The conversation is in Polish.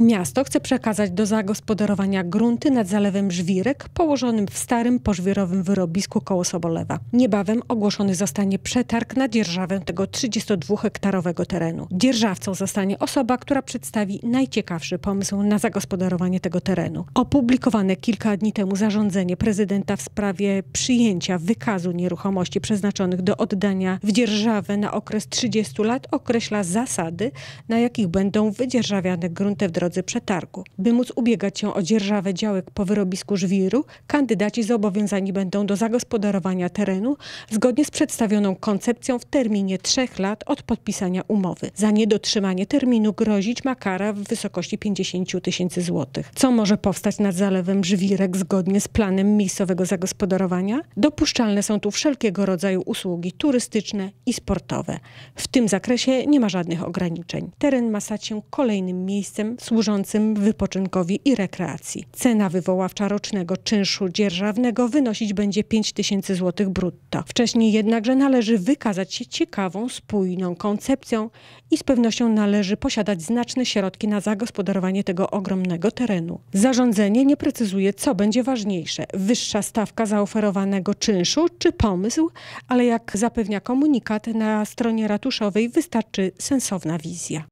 Miasto chce przekazać do zagospodarowania grunty nad zalewem Żwirek, położonym w starym pożwirowym wyrobisku koło Sobolewa. Niebawem ogłoszony zostanie przetarg na dzierżawę tego 32-hektarowego terenu. Dzierżawcą zostanie osoba, która przedstawi najciekawszy pomysł na zagospodarowanie tego terenu. Opublikowane kilka dni temu zarządzenie prezydenta w sprawie przyjęcia wykazu nieruchomości przeznaczonych do oddania w dzierżawę na okres 30 lat określa zasady, na jakich będą wydzierżawiane grunty w drodze drodze przetargu. By móc ubiegać się o dzierżawę działek po wyrobisku żwiru, kandydaci zobowiązani będą do zagospodarowania terenu zgodnie z przedstawioną koncepcją w terminie trzech lat od podpisania umowy. Za niedotrzymanie terminu grozić ma kara w wysokości 50 tysięcy złotych. Co może powstać nad zalewem żwirek zgodnie z planem miejscowego zagospodarowania? Dopuszczalne są tu wszelkiego rodzaju usługi turystyczne i sportowe. W tym zakresie nie ma żadnych ograniczeń. Teren ma stać się kolejnym miejscem służącym służącym wypoczynkowi i rekreacji. Cena wywoławcza rocznego czynszu dzierżawnego wynosić będzie 5 tysięcy złotych brutto. Wcześniej jednakże należy wykazać się ciekawą, spójną koncepcją i z pewnością należy posiadać znaczne środki na zagospodarowanie tego ogromnego terenu. Zarządzenie nie precyzuje, co będzie ważniejsze: wyższa stawka zaoferowanego czynszu czy pomysł, ale jak zapewnia komunikat na stronie ratuszowej, wystarczy sensowna wizja.